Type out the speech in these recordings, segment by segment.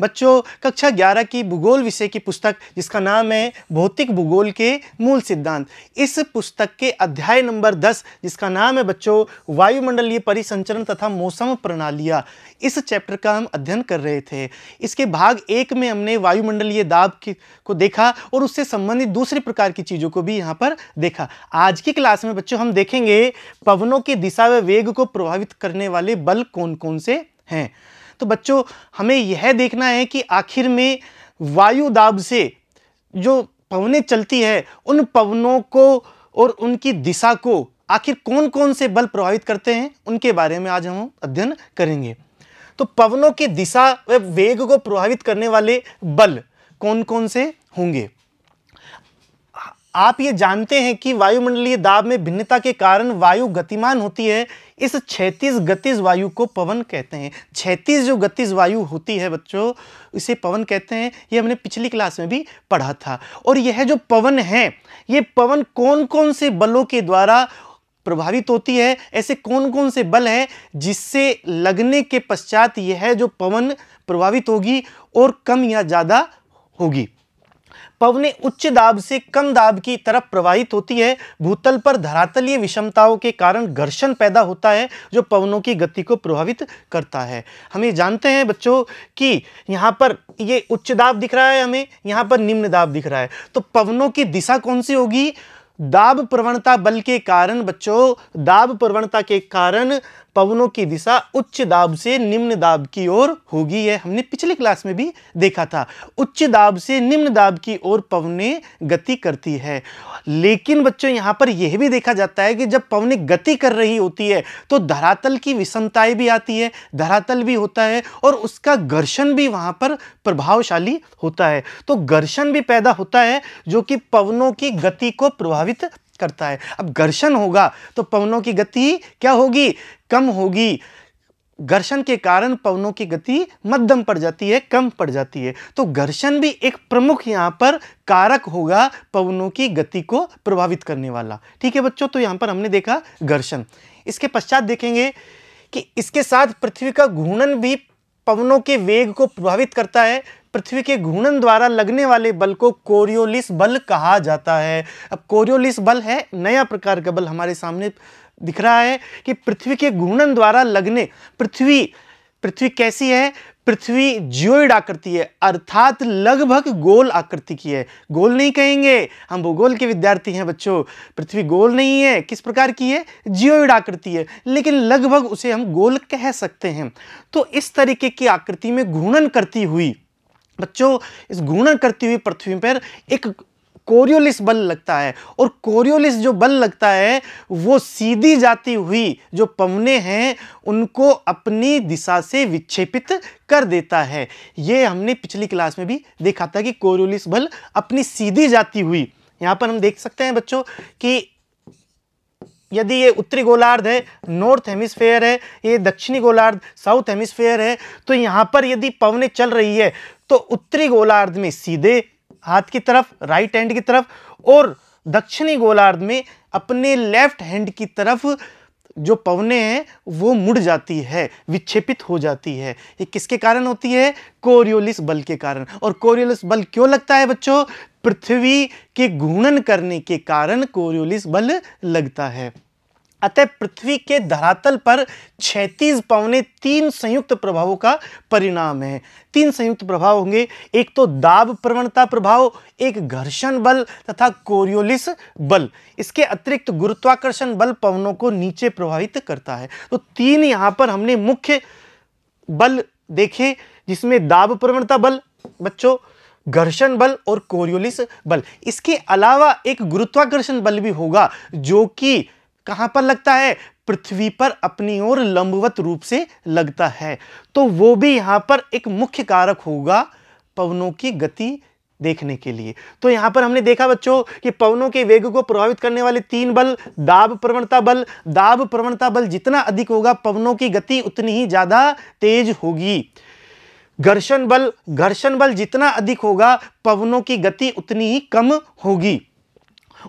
बच्चों कक्षा ग्यारह की भूगोल विषय की पुस्तक जिसका नाम है भौतिक भूगोल के मूल सिद्धांत इस पुस्तक के अध्याय नंबर दस जिसका नाम है बच्चों वायुमंडलीय परिसंचरण तथा मौसम प्रणालियाँ इस चैप्टर का हम अध्ययन कर रहे थे इसके भाग एक में हमने वायुमंडलीय दाब की को देखा और उससे संबंधित दूसरे प्रकार की चीज़ों को भी यहाँ पर देखा आज की क्लास में बच्चों हम देखेंगे पवनों के दिशा व वेग को प्रभावित करने वाले बल कौन कौन से हैं तो बच्चों हमें यह देखना है कि आखिर में वायु दाब से जो पवने चलती है उन पवनों को और उनकी दिशा को आखिर कौन कौन से बल प्रभावित करते हैं उनके बारे में आज हम अध्ययन करेंगे तो पवनों की दिशा व वेग को प्रभावित करने वाले बल कौन कौन से होंगे आप ये जानते हैं कि वायुमंडलीय दाब में भिन्नता के कारण वायु गतिमान होती है इस छैतीस गतिज वायु को पवन कहते हैं छैतीस जो गतिज वायु होती है बच्चों इसे पवन कहते हैं ये हमने पिछली क्लास में भी पढ़ा था और यह जो पवन है ये पवन कौन कौन से बलों के द्वारा प्रभावित होती है ऐसे कौन कौन से बल हैं जिससे लगने के पश्चात यह जो पवन प्रभावित होगी और कम या ज़्यादा होगी पवने उच्च दाब से कम दाब की तरफ प्रवाहित होती है भूतल पर धरातलीय विषमताओं के कारण घर्षण पैदा होता है जो पवनों की गति को प्रभावित करता है हम ये जानते हैं बच्चों कि यहाँ पर ये उच्च दाब दिख रहा है हमें यहाँ पर निम्न दाब दिख रहा है तो पवनों की दिशा कौन सी होगी दाब प्रवणता बल के कारण बच्चों दाब प्रवणता के कारण पवनों की दिशा उच्च दाब से निम्न दाब की ओर होगी है हमने पिछले क्लास में भी देखा था उच्च दाब से निम्न दाब की ओर पवने गति करती है लेकिन बच्चों यहाँ पर यह भी देखा जाता है कि जब पवने गति कर रही होती है तो धरातल की विषमताएं भी आती है धरातल भी होता है और उसका घर्षण भी वहाँ पर प्रभावशाली होता है तो घर्षण भी पैदा होता है जो कि पवनों की गति को प्रभावित करता है अब घर्षण होगा तो पवनों की गति क्या होगी कम होगी घर्षण के कारण पवनों की गति मध्यम पड़ जाती है कम पड़ जाती है तो घर्षण भी एक प्रमुख यहाँ पर कारक होगा पवनों की गति को प्रभावित करने वाला ठीक है बच्चों तो यहाँ पर हमने देखा घर्षण इसके पश्चात देखेंगे कि इसके साथ पृथ्वी का घूर्णन भी पवनों के वेग को प्रभावित करता है पृथ्वी के घूर्णन द्वारा लगने वाले बल को कोरियोलिस बल कहा जाता है अब कोरियोलिस बल है नया प्रकार का बल हमारे सामने दिख रहा है कि पृथ्वी के घूर्णन द्वारा लगने पृथ्वी पृथ्वी कैसी है पृथ्वी जियोइड आकृति है अर्थात लगभग गोल आकृति की है गोल नहीं कहेंगे हम भूगोल के विद्यार्थी हैं बच्चों पृथ्वी गोल नहीं है किस प्रकार की है जियोइड आकृति है लेकिन लगभग उसे हम गोल कह सकते हैं तो इस तरीके की आकृति में घूर्णन करती हुई बच्चों इस घूर्णन करती हुई पृथ्वी पर एक कोरियोलिस बल लगता है और कोरियोलिस जो बल लगता है वो सीधी जाती हुई जो पवने हैं उनको अपनी दिशा से विक्षेपित कर देता है ये हमने पिछली क्लास में भी देखा था कि कोरियोलिस बल अपनी सीधी जाती हुई यहाँ पर हम देख सकते हैं बच्चों कि यदि ये उत्तरी गोलार्ध है नॉर्थ हेमिस्फेयर है ये दक्षिणी गोलार्ध साउथ हेमिस्फेयर है तो यहाँ पर यदि पवने चल रही है तो उत्तरी गोलार्ध में सीधे हाथ की तरफ राइट हैंड की तरफ और दक्षिणी गोलार्ध में अपने लेफ्ट हैंड की तरफ जो पवने हैं वो मुड़ जाती है विक्षेपित हो जाती है ये किसके कारण होती है कोरियोलिस बल के कारण और कोरियोलिस बल क्यों लगता है बच्चों पृथ्वी के घूर्णन करने के कारण कोरियोलिस बल लगता है अतः पृथ्वी के धरातल पर छैतीस पवने तीन संयुक्त प्रभावों का परिणाम है तीन संयुक्त प्रभाव होंगे एक तो दाब प्रवणता प्रभाव एक घर्षण बल तथा कोरियोलिस बल इसके अतिरिक्त गुरुत्वाकर्षण बल पवनों को नीचे प्रभावित करता है तो तीन यहां पर हमने मुख्य बल देखे जिसमें दाब प्रवणता बल बच्चों घर्षण बल और कोरियोलिस बल इसके अलावा एक गुरुत्वाकर्षण बल भी होगा जो कि कहां पर लगता है पृथ्वी पर अपनी ओर लंबवत रूप से लगता है तो वो भी यहां पर एक मुख्य कारक होगा पवनों की गति देखने के लिए तो यहां पर हमने देखा बच्चों कि पवनों के वेग को प्रभावित करने वाले तीन बल दाब प्रवणता बल दाब प्रवणता बल जितना अधिक होगा पवनों की गति उतनी ही ज्यादा तेज होगी घर्षण बल घर्षण बल जितना अधिक होगा पवनों की गति उतनी ही कम होगी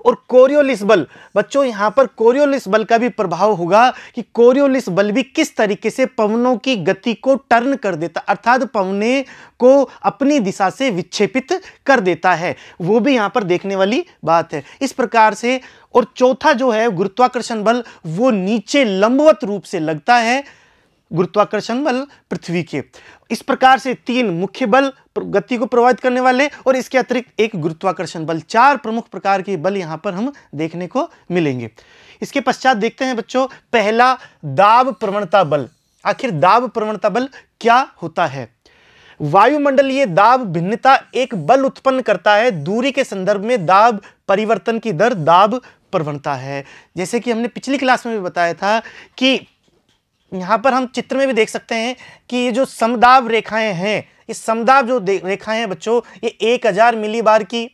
और कोरियोलिस बल बच्चों यहाँ पर कोरियोलिस बल का भी प्रभाव होगा कि कोरियोलिस बल भी किस तरीके से पवनों की गति को टर्न कर देता अर्थात पवने को अपनी दिशा से विक्षेपित कर देता है वो भी यहाँ पर देखने वाली बात है इस प्रकार से और चौथा जो है गुरुत्वाकर्षण बल वो नीचे लंबवत रूप से लगता है गुरुत्वाकर्षण बल पृथ्वी के इस प्रकार से तीन मुख्य बल गति को प्रभावित करने वाले और इसके अतिरिक्त एक गुरुत्वाकर्षण बल चार प्रमुख प्रकार के बल यहाँ पर हम देखने को मिलेंगे इसके पश्चात देखते हैं बच्चों पहला दाब प्रवणता बल आखिर दाब प्रवणता बल क्या होता है वायुमंडलीय दाब भिन्नता एक बल उत्पन्न करता है दूरी के संदर्भ में दाब परिवर्तन की दर दाब प्रवणता है जैसे कि हमने पिछली क्लास में भी बताया था कि यहाँ पर हम चित्र में भी देख सकते हैं कि ये जो समदाब रेखाएं हैं ये समदाब जो रेखाएं हैं बच्चों ये एक हज़ार मिली बार की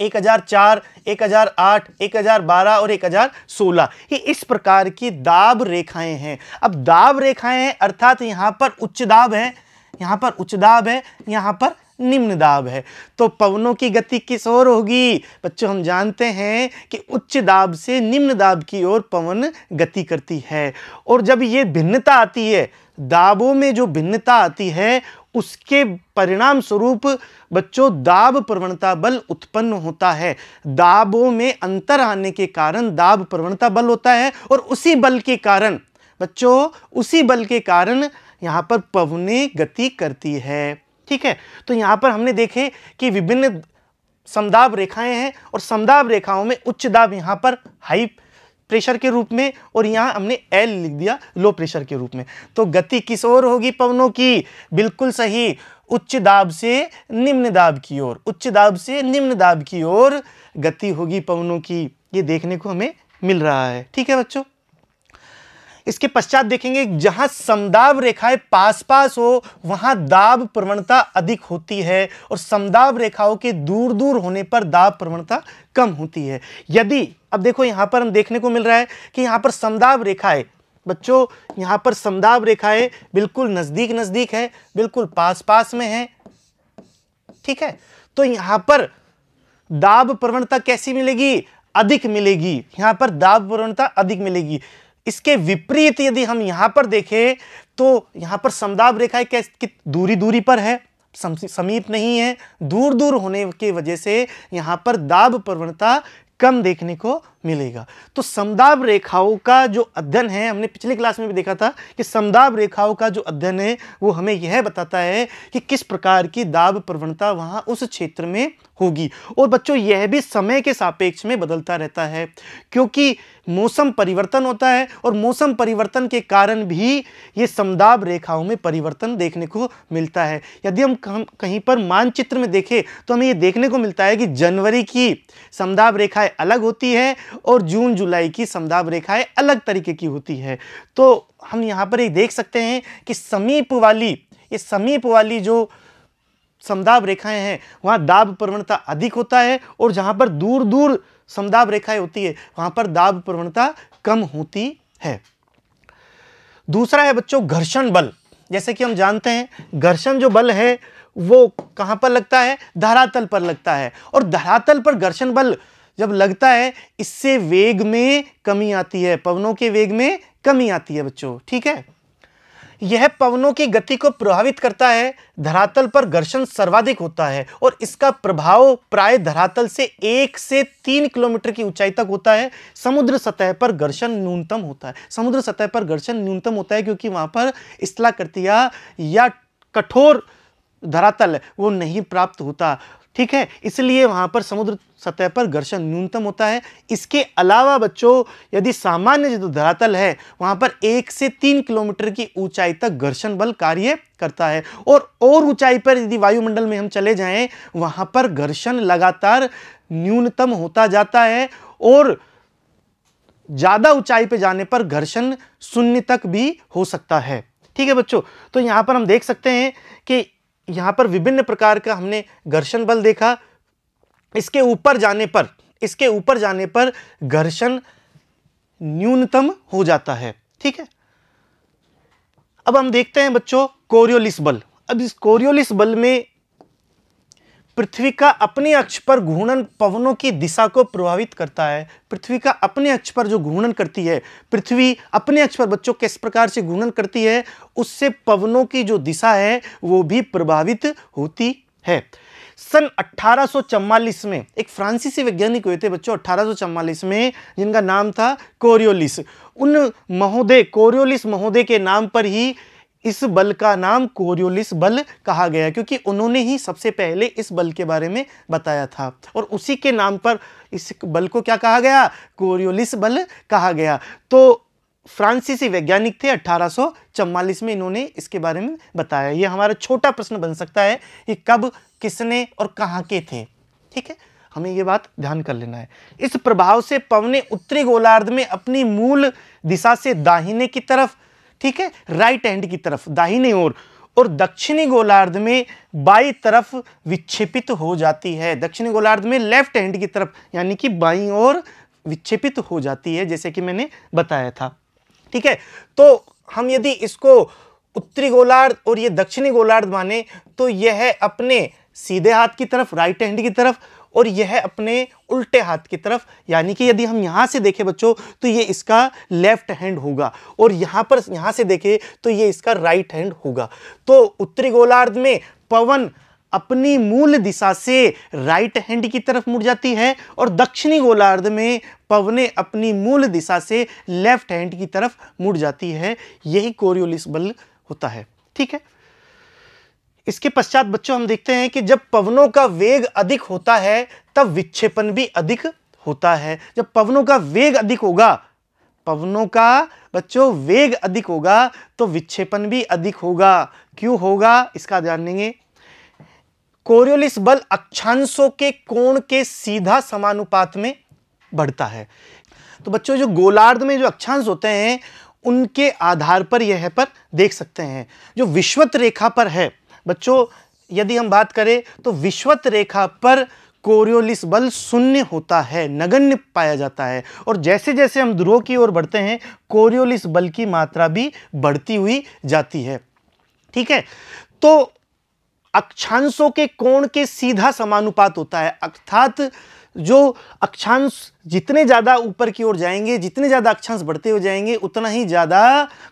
एक हज़ार चार एक हज़ार आठ एक हज़ार बारह और एक हज़ार सोलह ये इस प्रकार की दाब रेखाएं हैं अब दाब रेखाएं हैं अर्थात यहाँ पर उच्च दाब है यहाँ पर उच्च दाब है यहाँ पर निम्न दाब है तो पवनों की गति किस ओर होगी बच्चों हम जानते हैं कि उच्च दाब से निम्न दाब की ओर पवन गति करती है और जब ये भिन्नता आती है दाबों में जो भिन्नता आती है उसके परिणाम स्वरूप बच्चों दाब प्रवणता बल उत्पन्न होता है दाबों में अंतर आने के कारण दाब प्रवणता बल होता है और उसी बल के कारण बच्चों उसी बल के कारण यहाँ पर पवने गति करती है ठीक है तो यहाँ पर हमने देखे कि विभिन्न समदाब रेखाएं हैं और समदाब रेखाओं में उच्च दाब यहाँ पर हाई प्रेशर के रूप में और यहाँ हमने एल लिख दिया लो प्रेशर के रूप में तो गति किस ओर होगी पवनों की बिल्कुल सही उच्च दाब से निम्न दाब की ओर उच्च दाब से निम्न दाब की ओर गति होगी पवनों की ये देखने को हमें मिल रहा है ठीक है बच्चों इसके पश्चात देखेंगे जहां समदाब रेखाएं पास पास हो वहां दाब प्रवणता अधिक होती है और समदाब रेखाओं के दूर दूर होने पर दाब प्रवणता कम होती है यदि अब देखो यहां पर हम देखने को मिल रहा है कि यहां पर समदाब रेखाएं बच्चों यहां पर समदाब रेखाएं बिल्कुल नज़दीक नज़दीक है बिल्कुल पास पास में है ठीक है तो यहां पर दाब प्रवणता कैसी मिलेगी अधिक मिलेगी यहां पर दाब प्रवणता अधिक मिलेगी इसके विपरीत यदि हम यहां पर देखें तो यहां पर समदाब रेखा क्या दूरी दूरी पर है समीप नहीं है दूर दूर होने की वजह से यहां पर दाब प्रवणता कम देखने को मिलेगा तो समदाब रेखाओं का जो अध्ययन है हमने पिछले क्लास में भी देखा था कि समदाब रेखाओं का जो अध्ययन है वो हमें यह बताता है कि किस प्रकार की दाब प्रवणता वहाँ उस क्षेत्र में होगी और बच्चों यह भी समय के सापेक्ष में बदलता रहता है क्योंकि मौसम परिवर्तन होता है और मौसम परिवर्तन के कारण भी ये समदाब रेखाओं में परिवर्तन देखने को मिलता है यदि हम कहीं पर मानचित्र में देखें तो हमें ये देखने को मिलता है कि जनवरी की समदाब रेखाएं अलग होती है और जून जुलाई की समदाब रेखाएं अलग तरीके की होती है तो हम यहाँ पर ये देख सकते हैं कि समीप वाली ये समीप वाली जो समदाब रेखाएं हैं वहाँ दाब प्रवणता अधिक होता है और जहाँ पर दूर दूर समदाब रेखाएं होती है वहाँ पर दाब प्रवणता कम होती है दूसरा है बच्चों घर्षण बल जैसे कि हम जानते हैं घर्षण जो बल है वो कहाँ पर लगता है धरातल पर लगता है और धरातल पर घर्षण बल जब लगता है इससे वेग में कमी आती है पवनों के वेग में कमी आती है बच्चों ठीक है यह पवनों की गति को प्रभावित करता है धरातल पर घर्षण सर्वाधिक होता है और इसका प्रभाव प्राय धरातल से एक से तीन किलोमीटर की ऊंचाई तक होता है समुद्र सतह पर घर्षण न्यूनतम होता है समुद्र सतह पर घर्षण न्यूनतम होता है क्योंकि वहां पर स्थलाकृतिया या कठोर धरातल वो नहीं प्राप्त होता ठीक है इसलिए वहां पर समुद्र सतह पर घर्षण न्यूनतम होता है इसके अलावा बच्चों यदि सामान्य जो धरातल है वहां पर एक से तीन किलोमीटर की ऊंचाई तक घर्षण बल कार्य करता है और और ऊंचाई पर यदि वायुमंडल में हम चले जाएं वहां पर घर्षण लगातार न्यूनतम होता जाता है और ज़्यादा ऊंचाई पर जाने पर घर्षण शून्य तक भी हो सकता है ठीक है बच्चों तो यहां पर हम देख सकते हैं कि यहाँ पर विभिन्न प्रकार का हमने घर्षण बल देखा इसके ऊपर जाने पर इसके ऊपर जाने पर घर्षण न्यूनतम हो जाता है ठीक है अब हम देखते हैं बच्चों कोरियोलिस बल अब इस कोरियोलिस बल में पृथ्वी का अपने अक्ष पर घूर्णन पवनों की दिशा को प्रभावित करता है पृथ्वी का अपने अक्ष पर जो घूर्णन करती है पृथ्वी अपने अक्ष पर बच्चों किस प्रकार से घूर्णन करती है उससे पवनों की जो दिशा है वो भी प्रभावित होती है सन 1844 में एक फ्रांसीसी वैज्ञानिक हुए थे बच्चों 1844 में जिनका नाम था कोरियोलिस उन महोदय कोरियोलिस महोदय के नाम पर ही इस बल का नाम कोरियोलिस बल कहा गया क्योंकि उन्होंने ही सबसे पहले इस बल के बारे में बताया था और उसी के नाम पर इस बल को क्या कहा गया कोरियोलिस बल कहा गया तो फ्रांसीसी वैज्ञानिक थे अट्ठारह में इन्होंने इसके बारे में बताया ये हमारा छोटा प्रश्न बन सकता है कि कब किसने और कहाँ के थे ठीक है हमें ये बात ध्यान कर लेना है इस प्रभाव से पवने ने उत्तरी गोलार्ध में अपनी मूल दिशा से दाहिने की तरफ ठीक है राइट हैंड की तरफ दाहिनी ओर और, और दक्षिणी गोलार्ध में बाई तरफ विक्षेपित हो जाती है दक्षिणी गोलार्ध में लेफ्ट हैंड की तरफ यानी कि बाई ओर विक्षेपित हो जाती है जैसे कि मैंने बताया था ठीक है तो हम यदि इसको उत्तरी गोलार्ध और ये दक्षिणी गोलार्ध माने तो यह अपने सीधे हाथ की तरफ राइट हैंड की तरफ और यह अपने उल्टे हाथ की तरफ यानी कि यदि हम यहाँ से देखें बच्चों तो ये इसका लेफ्ट हैंड होगा और यहाँ पर यहाँ से देखें तो ये इसका राइट हैंड होगा तो उत्तरी गोलार्ध में पवन अपनी मूल दिशा से राइट हैंड की तरफ मुड़ जाती है और दक्षिणी गोलार्ध में पवने अपनी मूल दिशा से लेफ्ट हैंड की तरफ मुड़ जाती है यही कोरियोलिस बल होता है ठीक है इसके पश्चात बच्चों हम देखते हैं कि जब पवनों का वेग अधिक होता है तब विक्षेपण भी अधिक होता है जब पवनों का वेग अधिक होगा पवनों का बच्चों वेग अधिक होगा तो विक्षेपण भी अधिक होगा क्यों होगा इसका ध्यान देंगे कोरियोलिस बल अक्षांशों के कोण के सीधा समानुपात में बढ़ता है तो बच्चों जो गोलार्ध में जो अक्षांश होते हैं उनके आधार पर यह पर देख सकते हैं जो विश्वत रेखा पर है बच्चों यदि हम बात करें तो विश्वत रेखा पर कोरियोलिस बल शून्य होता है नगण्य पाया जाता है और जैसे जैसे हम ध्रुव की ओर बढ़ते हैं कोरियोलिस बल की मात्रा भी बढ़ती हुई जाती है ठीक है तो अक्षांशों के कोण के सीधा समानुपात होता है अर्थात जो अक्षांश जितने ज़्यादा ऊपर की ओर जाएंगे जितने ज़्यादा अक्षांश बढ़ते हो जाएंगे उतना ही ज़्यादा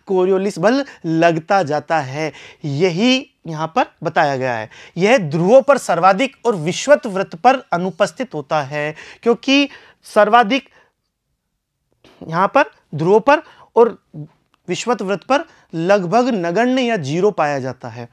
कोरियोलिस बल लगता जाता है यही यहाँ पर बताया गया है यह ध्रुवों पर सर्वाधिक और विश्वत व्रत पर अनुपस्थित होता है क्योंकि सर्वाधिक यहाँ पर ध्रुवों पर और विश्वत व्रत पर लगभग नगण्य या जीरो पाया जाता है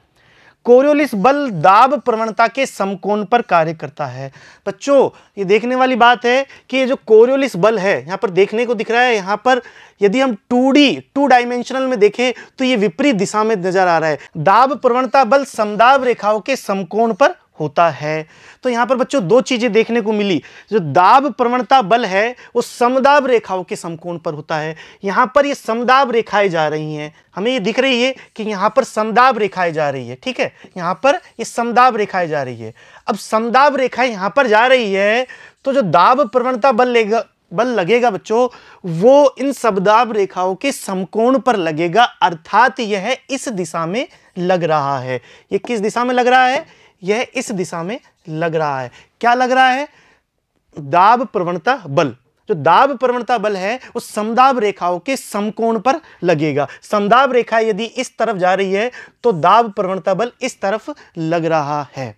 कोरियोलिस बल दाब प्रवणता के समकोण पर कार्य करता है बच्चों ये देखने वाली बात है कि ये जो कोरियोलिस बल है यहाँ पर देखने को दिख रहा है यहाँ पर यदि हम टू डी टू डायमेंशनल में देखें तो ये विपरीत दिशा में नजर आ रहा है दाब प्रवणता बल समदाब रेखाओं के समकोण पर होता है तो यहाँ पर बच्चों दो चीज़ें देखने को मिली जो दाब प्रवणता बल है वो समदाब रेखाओं के समकोण पर होता है यहाँ पर ये यह समदाब रेखाएं जा रही हैं हमें ये दिख रही है कि यहाँ पर समदाब रेखाएं जा रही है ठीक है यहाँ पर ये समदाब रेखाएं जा रही है अब समदाब रेखाएं यहाँ पर जा रही है तो जो दाब प्रवणता बल लेगा बल लगेगा बच्चों वो इन शब्दाब रेखाओं के समकोण पर लगेगा अर्थात यह इस दिशा में लग रहा है ये किस दिशा में लग रहा है यह इस दिशा में लग रहा है क्या लग रहा है दाब प्रवणता बल जो दाब प्रवणता बल है वो समदाब रेखाओं के समकोण पर लगेगा समदाब रेखा यदि इस तरफ जा रही है तो दाब प्रवणता बल इस तरफ लग रहा है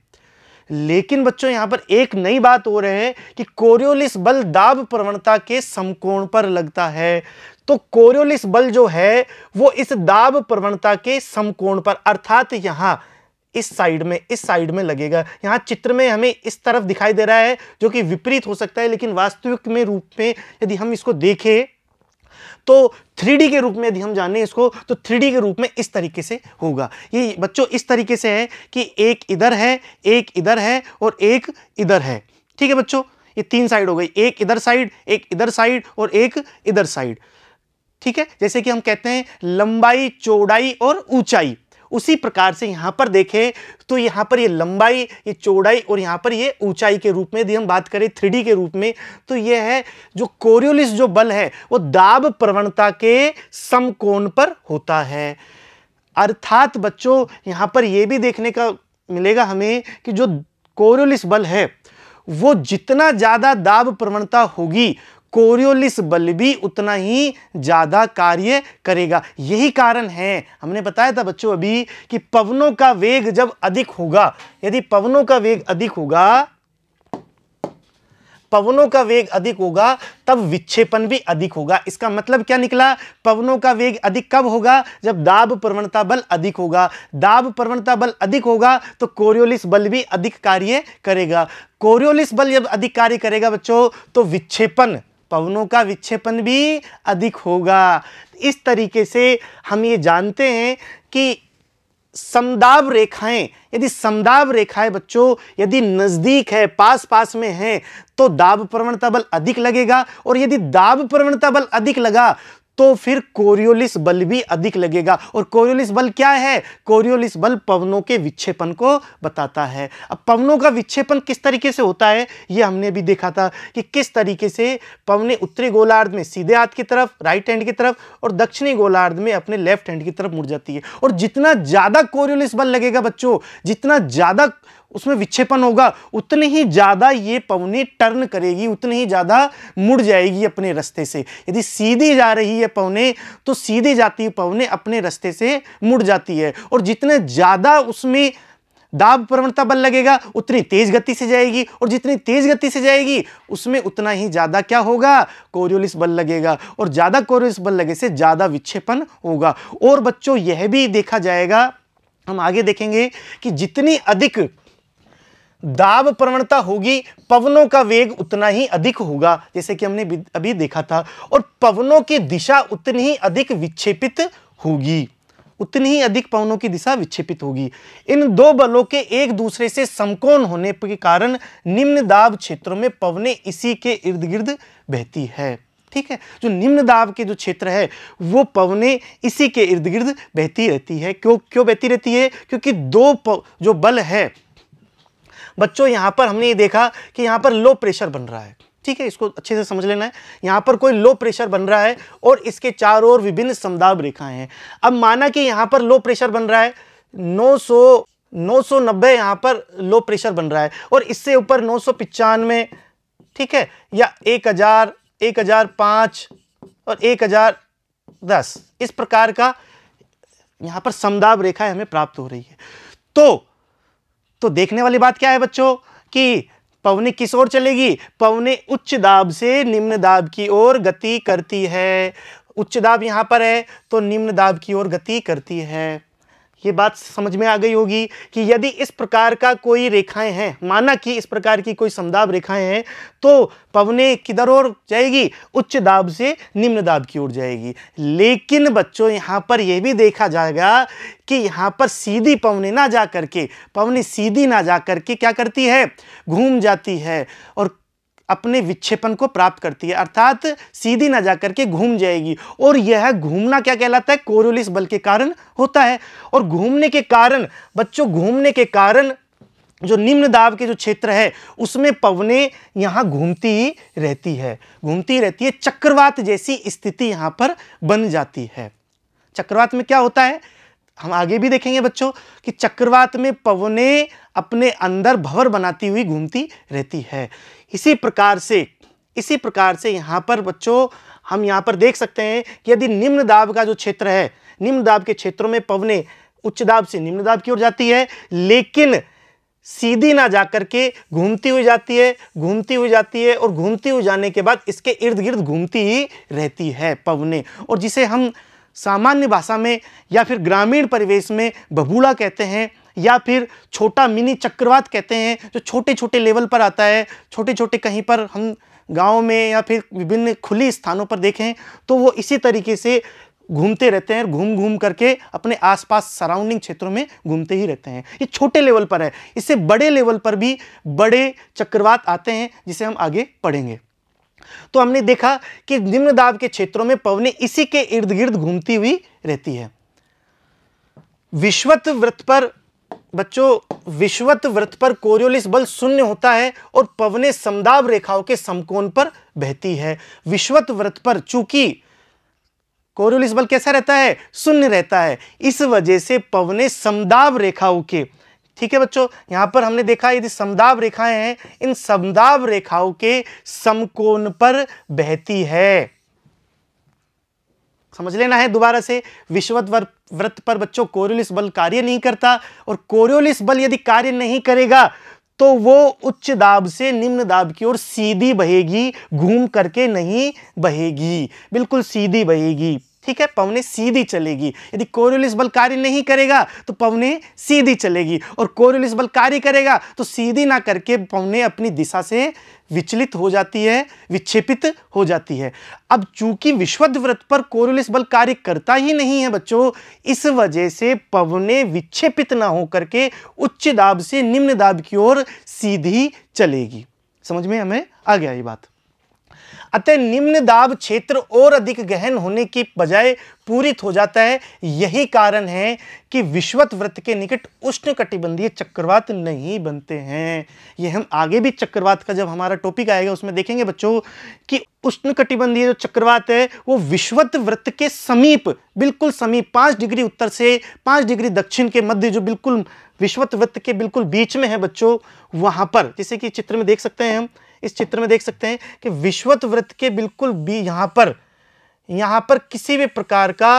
लेकिन बच्चों यहां पर एक नई बात हो रहे है कि कोरियोलिस बल दाब प्रवणता के समकोण पर लगता है तो कोरियोलिस बल जो है वो इस दाब प्रवणता के समकोण पर अर्थात यहां इस साइड में इस साइड में लगेगा यहाँ चित्र में हमें इस तरफ दिखाई दे रहा है जो कि विपरीत हो सकता है लेकिन वास्तविक में रूप में यदि हम इसको देखें तो थ्री के रूप में यदि हम जाने इसको तो थ्री के रूप में इस तरीके से होगा ये बच्चों इस तरीके से है कि एक इधर है एक इधर है और एक इधर है ठीक है बच्चों ये तीन साइड हो गई एक इधर साइड एक इधर साइड और एक इधर साइड ठीक है जैसे कि हम कहते हैं लंबाई चौड़ाई और ऊंचाई उसी प्रकार से यहाँ पर देखें तो यहाँ पर ये लंबाई ये चौड़ाई और यहाँ पर ये ऊंचाई के रूप में यदि हम बात करें थ्री के रूप में तो ये है जो कोरियोलिस जो बल है वो दाब प्रवणता के समकोण पर होता है अर्थात बच्चों यहाँ पर यह भी देखने का मिलेगा हमें कि जो कोरियोलिस बल है वो जितना ज़्यादा दाब प्रवणता होगी कोरियोलिस बल भी उतना ही ज़्यादा कार्य करेगा यही कारण है हमने बताया था बच्चों अभी कि पवनों का वेग जब अधिक होगा यदि पवनों का वेग अधिक होगा पवनों का वेग अधिक होगा तब विच्छेपन भी अधिक होगा इसका मतलब क्या निकला पवनों का वेग अधिक कब होगा जब दाब प्रवणता बल अधिक होगा दाब प्रवणता बल अधिक होगा तो कोरियोलिस बल भी अधिक कार्य करेगा कोरियोलिस बल जब अधिक कार्य करेगा बच्चों तो विच्छेपन पवनों का विक्षेपण भी अधिक होगा इस तरीके से हम ये जानते हैं कि समदाब रेखाएं यदि समदाब रेखाएं बच्चों यदि नज़दीक है पास पास में है तो दाब प्रवणता बल अधिक लगेगा और यदि दाब प्रवणता बल अधिक लगा तो फिर कोरियोलिस बल भी अधिक लगेगा और कोरियोलिस बल क्या है कोरियोलिस बल पवनों के विक्षेपण को बताता है अब पवनों का विक्षेपण किस तरीके से होता है ये हमने भी देखा था कि किस तरीके से पवने उत्तरी गोलार्ध में सीधे हाथ की तरफ राइट हैंड की तरफ और दक्षिणी गोलार्ध में अपने लेफ्ट हैंड की तरफ मुड़ जाती है और जितना ज़्यादा कोरियोलिस बल लगेगा बच्चों जितना ज़्यादा उसमें विक्षेपण होगा उतने ही ज़्यादा ये पवनी टर्न करेगी उतनी ही ज़्यादा मुड़ जाएगी अपने रास्ते से यदि सीधी जा रही है पवने तो सीधी जाती हुई पवने अपने रास्ते से मुड़ जाती है और जितने ज़्यादा उसमें दाब प्रवणता बल लगेगा उतनी तेज गति से जाएगी और जितनी तेज गति से जाएगी उसमें उतना ही ज़्यादा क्या होगा कोरियोलिस बल लगेगा और ज़्यादा कोरियोलिस बल लगे से ज़्यादा विक्षेपण होगा और बच्चों यह भी देखा जाएगा हम आगे देखेंगे कि जितनी अधिक दाब प्रवणता होगी पवनों का वेग उतना ही अधिक होगा जैसे कि हमने अभी देखा था और पवनों की दिशा उतनी ही अधिक विक्षेपित होगी उतनी ही अधिक पवनों की दिशा विक्षेपित होगी इन दो बलों के एक दूसरे से समकोण होने के कारण निम्न दाब क्षेत्रों में पवने इसी के इर्द गिर्द बहती है ठीक है जो निम्न दाब के जो क्षेत्र है वो पवने इसी के इर्द गिर्द बहती रहती है क्यों क्यों बहती रहती है क्योंकि दो जो बल है बच्चों यहाँ पर हमने ये देखा कि यहाँ पर लो प्रेशर बन रहा है ठीक है इसको अच्छे से समझ लेना है यहाँ पर कोई लो प्रेशर बन रहा है और इसके चारों ओर विभिन्न समदाब रेखाएं हैं अब माना कि यहाँ पर लो प्रेशर बन रहा है 900 990 यहाँ पर लो प्रेशर बन रहा है और इससे ऊपर नौ ठीक है या एक हजार एक हजार पाँच और एक हजार दस इस प्रकार का यहाँ पर समदाब रेखाएं हमें प्राप्त हो रही है तो तो देखने वाली बात क्या है बच्चों कि पवनी किस ओर चलेगी पवनी उच्च दाब से निम्न दाब की ओर गति करती है उच्च दाब यहाँ पर है तो निम्न दाब की ओर गति करती है ये बात समझ में आ गई होगी कि यदि इस प्रकार का कोई रेखाएं हैं माना कि इस प्रकार की कोई समदाब रेखाएं हैं तो पवने किधर ओर जाएगी उच्च दाब से निम्न दाब की ओर जाएगी लेकिन बच्चों यहाँ पर यह भी देखा जाएगा कि यहाँ पर सीधी पवने ना जा करके पवने सीधी ना जा करके क्या करती है घूम जाती है और अपने विक्षेपण को प्राप्त करती है अर्थात सीधी ना जा करके घूम जाएगी और यह घूमना क्या कहलाता है कोरोलिस बल के कारण होता है और घूमने के कारण बच्चों घूमने के कारण जो निम्न दाब के जो क्षेत्र है उसमें पवने यहाँ घूमती ही रहती है घूमती ही रहती है चक्रवात जैसी स्थिति यहाँ पर बन जाती है चक्रवात में क्या होता है हम आगे भी देखेंगे बच्चों कि चक्रवात में पवने अपने अंदर भंवर बनाती हुई घूमती रहती है इसी प्रकार से इसी प्रकार से यहाँ पर बच्चों हम यहाँ पर देख सकते हैं कि यदि निम्न दाब का जो क्षेत्र है निम्न दाब के क्षेत्रों में पवने उच्च दाब से निम्न दाब की ओर जाती है लेकिन सीधी ना जाकर के घूमती हुई जाती है घूमती हुई जाती है और घूमती हुई जाने के बाद इसके इर्द गिर्द घूमती ही रहती है पवने और जिसे हम सामान्य भाषा में या फिर ग्रामीण परिवेश में बबूला कहते हैं या फिर छोटा मिनी चक्रवात कहते हैं जो छोटे छोटे लेवल पर आता है छोटे छोटे कहीं पर हम गाँव में या फिर विभिन्न खुली स्थानों पर देखें तो वो इसी तरीके से घूमते रहते हैं घूम घूम करके अपने आसपास सराउंडिंग क्षेत्रों में घूमते ही रहते हैं ये छोटे लेवल पर है इससे बड़े लेवल पर भी बड़े चक्रवात आते हैं जिसे हम आगे पढ़ेंगे तो हमने देखा कि निम्न दाब के क्षेत्रों में पवने इसी के इर्द गिर्द घूमती हुई रहती है विश्वत वृत्त पर बच्चों विश्वत व्रत पर कोरियोलिस बल शून्य होता है और पवने समदाब रेखाओं के समकोण पर बहती है विश्वत व्रत पर चूंकि कोरियोलिस बल कैसा रहता है शून्य रहता है इस वजह से पवने समदाब रेखाओं के ठीक है बच्चों यहां पर हमने देखा यदि समदाब रेखाएं हैं इन समदाब रेखाओं के समकोण पर बहती है समझ लेना है दोबारा से विश्वत व्रत पर बच्चों कोरियोलिस बल कार्य नहीं करता और कोरियोलिस बल यदि कार्य नहीं करेगा तो वो उच्च दाब से निम्न दाब की ओर सीधी बहेगी घूम करके नहीं बहेगी बिल्कुल सीधी बहेगी ठीक है पवने सीधी चलेगी यदि कोरियोलिस बल कार्य नहीं करेगा तो पवने सीधी चलेगी और कोरुलिस बल कार्य करेगा तो सीधी ना करके पवने अपनी दिशा से विचलित हो जाती है विक्षेपित हो जाती है अब चूंकि विश्वद व्रत पर कोरियोलिस बल कार्य करता ही नहीं है बच्चों इस वजह से पवने विक्षेपित ना होकर के उच्च दाब से निम्न दाब की ओर सीधी चलेगी समझ में हमें आ गया ये बात अतः निम्न दाब क्षेत्र और अधिक गहन होने की बजाय पूरित हो जाता है यही कारण है कि विश्वत वृत्त के निकट उष्ण कटिबंधीय चक्रवात नहीं बनते हैं यह हम आगे भी चक्रवात का जब हमारा टॉपिक आएगा उसमें देखेंगे बच्चों कि उष्ण कटिबंधीय जो चक्रवात है वो विश्वत वृत्त के समीप बिल्कुल समीप पाँच डिग्री उत्तर से पाँच डिग्री दक्षिण के मध्य जो बिल्कुल विश्वत वृत्त के बिल्कुल बीच में है बच्चों वहाँ पर जैसे कि चित्र में देख सकते हैं हम इस चित्र में देख सकते हैं कि विश्वत व्रत के बिल्कुल भी यहाँ पर यहाँ पर किसी भी प्रकार का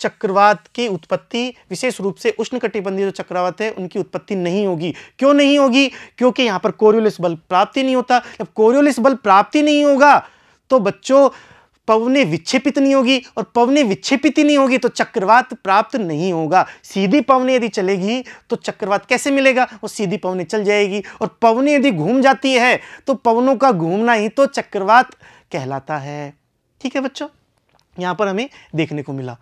चक्रवात की उत्पत्ति विशेष रूप से उष्ण कटिबंधीय जो चक्रवात है उनकी उत्पत्ति नहीं होगी क्यों नहीं होगी क्योंकि यहाँ पर कोरियोलिस बल प्राप्ति नहीं होता जब कोरियोलिस बल प्राप्ति नहीं होगा तो बच्चों पवने विक्षेपित नहीं होगी और पवने विक्षेपित ही नहीं होगी तो चक्रवात प्राप्त नहीं होगा सीधी पवने यदि चलेगी तो चक्रवात कैसे मिलेगा वो सीधी पवने चल जाएगी और पवने यदि घूम जाती है तो पवनों का घूमना ही तो चक्रवात कहलाता है ठीक है बच्चों यहाँ पर हमें देखने को मिला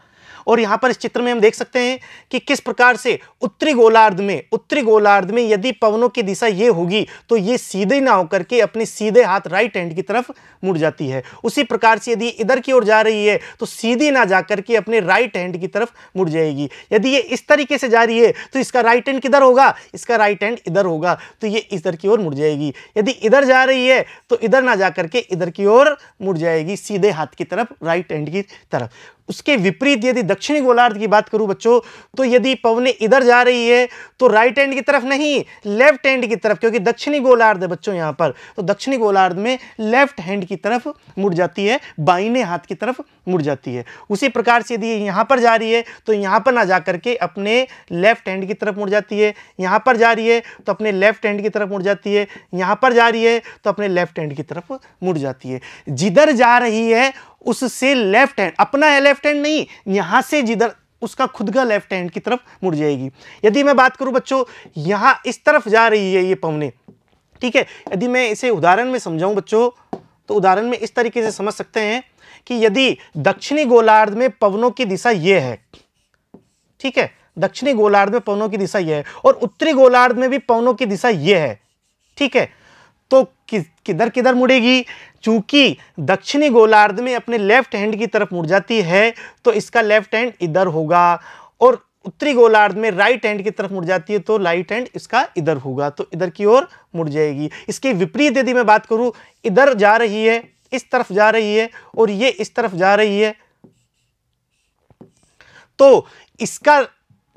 और यहाँ पर इस चित्र में हम देख सकते हैं कि किस प्रकार से उत्तरी गोलार्ध में उत्तरी गोलार्ध में यदि पवनों की दिशा ये होगी तो ये सीधे ना होकर के अपने सीधे हाथ राइट हैंड की तरफ मुड़ जाती है उसी प्रकार से यदि इधर की ओर जा रही है तो सीधे ना जा करके अपने राइट हैंड की तरफ मुड़ जाएगी यदि ये इस तरीके से जा रही है तो इसका राइट हैंड किधर होगा इसका राइट हैंड इधर होगा तो ये इधर की ओर मुड़ जाएगी यदि इधर जा रही है तो इधर ना जा करके इधर की ओर मुड़ जाएगी सीधे हाथ की तरफ राइट हैंड की तरफ उसके विपरीत यदि दक्षिणी गोलार्ध की बात करूं बच्चों तो यदि पवने इधर जा रही है तो राइट हैंड की तरफ नहीं लेफ्ट हैंड की तरफ क्योंकि दक्षिणी गोलार्ध है बच्चों यहाँ पर तो दक्षिणी गोलार्ध में लेफ्ट हैंड की तरफ मुड़ जाती है बाइने हाथ की तरफ मुड़ जाती है उसी प्रकार से यदि यहाँ पर जा रही है तो यहाँ पर ना जा करके अपने लेफ्ट हैंड की तरफ मुड़ जाती है यहाँ पर जा रही है तो अपने लेफ्ट हैंड की तरफ मुड़ जाती है यहाँ पर जा रही है तो अपने लेफ्ट हैंड की तरफ मुड़ जाती है जिधर जा रही है उससे लेफ्ट हैंड अपना लेफ्ट हैंड नहीं यहां से जिधर उसका खुद का लेफ्ट हैंड की तरफ मुड़ जाएगी यदि मैं बात करूं बच्चों यहां इस तरफ जा रही है ये पवने ठीक है यदि मैं इसे उदाहरण में समझाऊं बच्चों तो उदाहरण में इस तरीके से समझ सकते हैं कि यदि दक्षिणी गोलार्ध में पवनों की दिशा यह है ठीक है दक्षिणी गोलार्ध में पवनों की दिशा यह है और उत्तरी गोलार्ध में भी पवनों की दिशा यह है ठीक है तो किधर किधर मुड़ेगी चूंकि दक्षिणी गोलार्ध में अपने लेफ्ट हैंड की तरफ मुड़ जाती है तो इसका लेफ्ट हैंड इधर होगा और उत्तरी गोलार्ध में राइट हैंड की तरफ मुड़ जाती है तो राइट हैंड इसका इधर होगा तो इधर की ओर मुड़ जाएगी इसके विपरीत यदि मैं बात करूं इधर जा रही है इस तरफ जा रही है और ये इस तरफ जा रही है तो इसका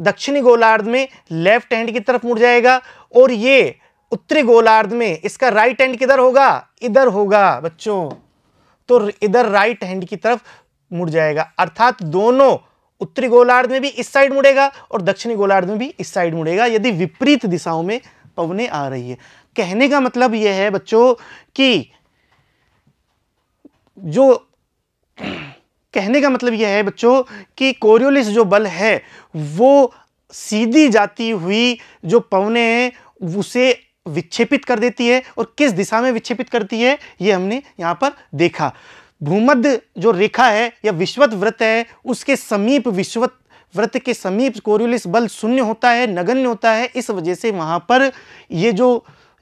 दक्षिणी गोलार्ध में लेफ्ट हैंड की तरफ मुड़ जाएगा और ये उत्तरी गोलार्ध में इसका राइट हैंड किधर होगा इधर होगा बच्चों तो इधर राइट हैंड की तरफ मुड़ जाएगा अर्थात दोनों उत्तरी गोलार्ध में भी इस साइड मुड़ेगा और दक्षिणी गोलार्ध में भी इस साइड मुड़ेगा यदि विपरीत दिशाओं में पवने आ रही है कहने का मतलब यह है बच्चों कि जो कहने का मतलब यह है बच्चों कि कोरियोलिस जो बल है वो सीधी जाती हुई जो पवने उसे विक्षेपित कर देती है और किस दिशा में विक्षेपित करती है ये हमने यहाँ पर देखा भूमध्य जो रेखा है या विश्वत व्रत है उसके समीप विश्वत व्रत के समीप कोरियोलिस बल शून्य होता है नगण्य होता है इस वजह से वहाँ पर ये जो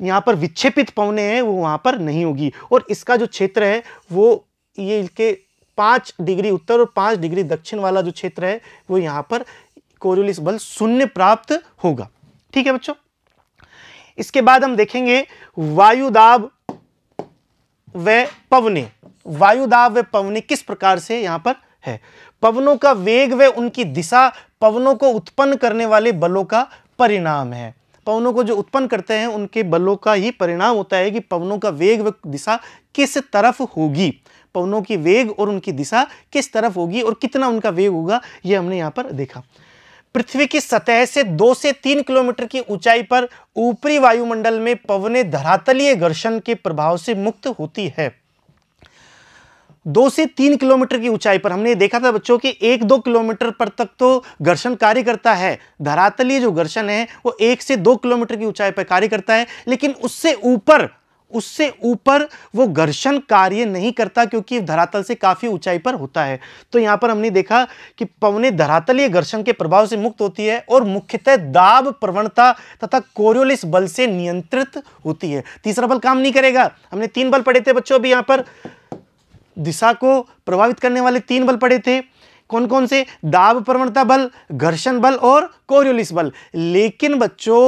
यहाँ पर विक्षेपित पवने हैं वो वहाँ पर नहीं होगी और इसका जो क्षेत्र है वो ये इसके पाँच डिग्री उत्तर और पाँच डिग्री दक्षिण वाला जो क्षेत्र है वो यहाँ पर कोरियोलिस बल शून्य प्राप्त होगा ठीक है बच्चों इसके बाद हम देखेंगे वायुदाब व पवने वायुदाब व पवने किस प्रकार से यहाँ पर है पवनों का वेग व उनकी दिशा पवनों को उत्पन्न करने वाले बलों का परिणाम है पवनों को जो उत्पन्न करते हैं उनके बलों का ही परिणाम होता है कि पवनों का वेग व दिशा किस तरफ होगी पवनों की वेग और उनकी दिशा किस तरफ होगी और कितना उनका वेग होगा यह हमने यहाँ पर देखा पृथ्वी की सतह से दो से तीन किलोमीटर की ऊंचाई पर ऊपरी वायुमंडल में पवने धरातलीय घर्षण के प्रभाव से मुक्त होती है दो से तीन किलोमीटर की ऊंचाई पर हमने देखा था बच्चों कि एक दो किलोमीटर पर तक तो घर्षण कार्य करता है धरातलीय जो घर्षण है वो एक से दो किलोमीटर की ऊंचाई पर कार्य करता है लेकिन उससे ऊपर उससे ऊपर वो घर्षण कार्य नहीं करता क्योंकि धरातल से काफ़ी ऊंचाई पर होता है तो यहाँ पर हमने देखा कि पवने धरातलीय घर्षण के प्रभाव से मुक्त होती है और मुख्यतः दाब प्रवणता तथा कोरियोलिस बल से नियंत्रित होती है तीसरा बल काम नहीं करेगा हमने तीन बल पड़े थे बच्चों अभी यहाँ पर दिशा को प्रभावित करने वाले तीन बल पड़े थे कौन कौन से दाब प्रवणता बल घर्षण बल और कोरियोलिस बल लेकिन बच्चों